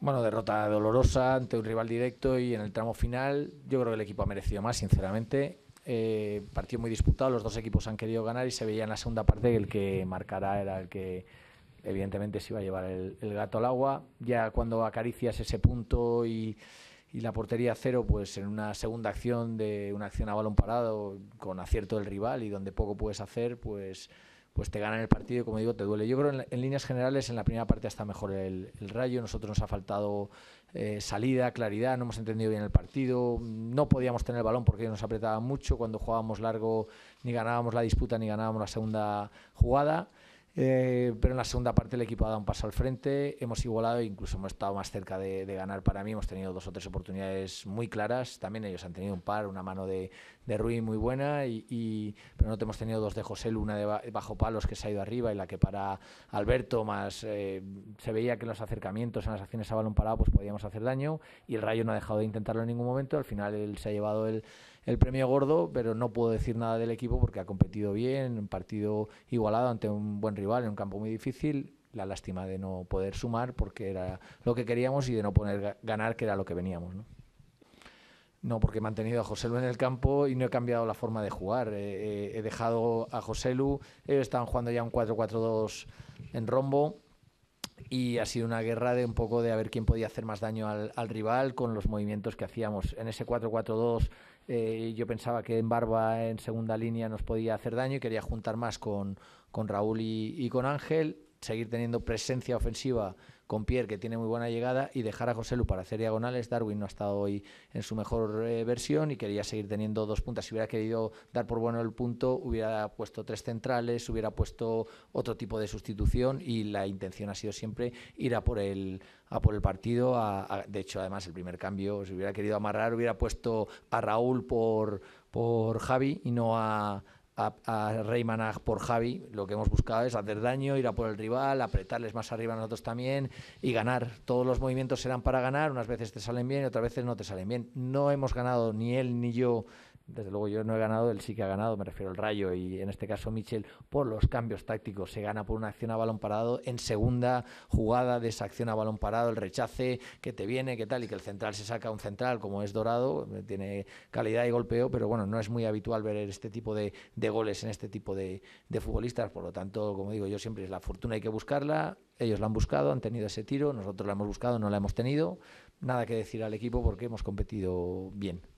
Bueno, derrota dolorosa ante un rival directo y en el tramo final yo creo que el equipo ha merecido más, sinceramente. Eh, partido muy disputado, los dos equipos han querido ganar y se veía en la segunda parte que el que marcará era el que evidentemente se iba a llevar el, gato al agua. Ya cuando acaricias ese punto y, la portería cero, pues en una segunda acción de una acción a balón parado con acierto del rival y donde poco puedes hacer, pues pues te ganan el partido y como digo, te duele. Yo creo en, en líneas generales en la primera parte está mejor el, rayo, nosotros nos ha faltado eh, salida, claridad, no hemos entendido bien el partido, no podíamos tener el balón porque nos apretaba mucho, cuando jugábamos largo ni ganábamos la disputa ni ganábamos la segunda jugada. Eh, pero en la segunda parte el equipo ha dado un paso al frente, hemos igualado, e incluso hemos estado más cerca de, ganar para mí, hemos tenido dos o tres oportunidades muy claras, también ellos han tenido un par, una mano de, de Ruiz muy buena, y, pero no te hemos tenido dos de José, una de bajo palos que se ha ido arriba y la que para Alberto, más eh, se veía que en los acercamientos, en las acciones a balón parado, pues podíamos hacer daño, y el Rayo no ha dejado de intentarlo en ningún momento, al final él se ha llevado el el premio gordo, pero no puedo decir nada del equipo porque ha competido bien, un partido igualado ante un buen rival en un campo muy difícil. La lástima de no poder sumar porque era lo que queríamos y de no poder ganar, que era lo que veníamos. ¿no? No, porque he mantenido a Joselu en el campo y no he cambiado la forma de jugar. he dejado a Joselu, ellos estaban jugando ya un 4-4-2 en rombo y ha sido una guerra de un poco de a ver quién podía hacer más daño al, rival con los movimientos que hacíamos. En ese 4-4-2 eh, yo pensaba que en Barba en segunda línea nos podía hacer daño y quería juntar más con, Raúl y, con Ángel seguir teniendo presencia ofensiva con Pierre, que tiene muy buena llegada, y dejar a José Lu para hacer diagonales. Darwin no ha estado hoy en su mejor eh, versión y quería seguir teniendo dos puntas. Si hubiera querido dar por bueno el punto, hubiera puesto tres centrales, hubiera puesto otro tipo de sustitución y la intención ha sido siempre ir a por el, a por el partido. de hecho, además, el primer cambio, si hubiera querido amarrar, hubiera puesto a Raúl por, por Javi y no a a, a por Javi, lo que hemos buscado es hacer daño, ir a por el rival, apretarles más arriba a nosotros también y ganar. Todos los movimientos serán para ganar, unas veces te salen bien y otras veces no te salen bien. No hemos ganado ni él ni yo desde luego yo no he ganado, él sí que ha ganado, me refiero al Rayo y en este caso Michel por los cambios tácticos. Se gana por una acción a balón parado en segunda jugada de esa acción a balón parado, el rechace que te viene, que tal, y que el central se saca un central como es Dorado, eh, tiene calidad y golpeo, pero bueno, no es muy habitual ver este tipo de, de goles en este tipo de, de futbolistas. Por lo tanto, como digo yo siempre, es la fortuna hay que buscarla, ellos la han buscado, han tenido ese tiro, nosotros la hemos buscado, no la hemos tenido. Nada que decir al equipo porque hemos competido bien.